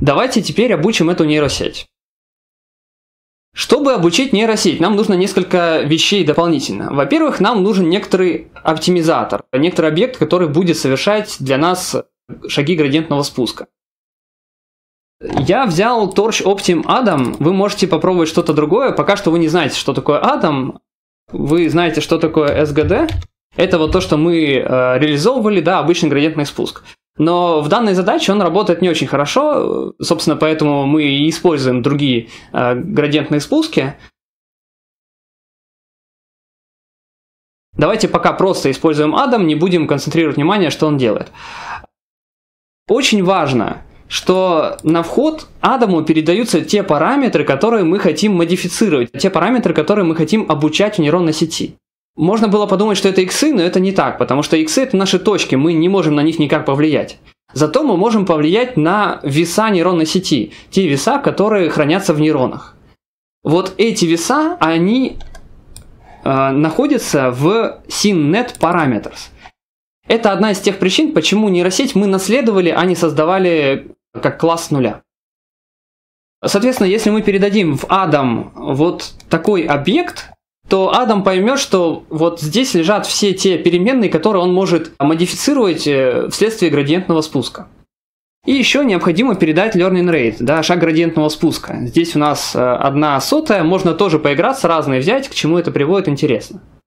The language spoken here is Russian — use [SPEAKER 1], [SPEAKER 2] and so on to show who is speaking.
[SPEAKER 1] Давайте теперь обучим эту нейросеть. Чтобы обучить нейросеть, нам нужно несколько вещей дополнительно. Во-первых, нам нужен некоторый оптимизатор, некоторый объект, который будет совершать для нас шаги градиентного спуска. Я взял Torch Optim Adam, вы можете попробовать что-то другое, пока что вы не знаете, что такое Adam, вы знаете, что такое SGD, это вот то, что мы э, реализовывали, да, обычный градиентный спуск. Но в данной задаче он работает не очень хорошо, собственно, поэтому мы и используем другие э, градиентные спуски.
[SPEAKER 2] Давайте пока просто используем Адам, не будем
[SPEAKER 1] концентрировать внимание, что он делает. Очень важно, что на вход Адаму передаются те параметры, которые мы хотим модифицировать, те параметры, которые мы хотим обучать в нейронной сети. Можно было подумать, что это иксы, но это не так, потому что иксы это наши точки, мы не можем на них никак повлиять. Зато мы можем повлиять на веса нейронной сети, те веса, которые хранятся в нейронах. Вот эти веса, они э, находятся в SynNet Parameters. Это одна из тех причин, почему нейросеть мы наследовали, а не создавали как класс нуля. Соответственно, если мы передадим в Адам вот такой объект, то Адам поймет, что вот здесь лежат все те переменные, которые он может модифицировать э, вследствие градиентного спуска. И еще необходимо передать learning rate, да, шаг градиентного спуска. Здесь у нас э, одна сотая, можно тоже поиграться,
[SPEAKER 2] разные взять, к чему это приводит, интересно.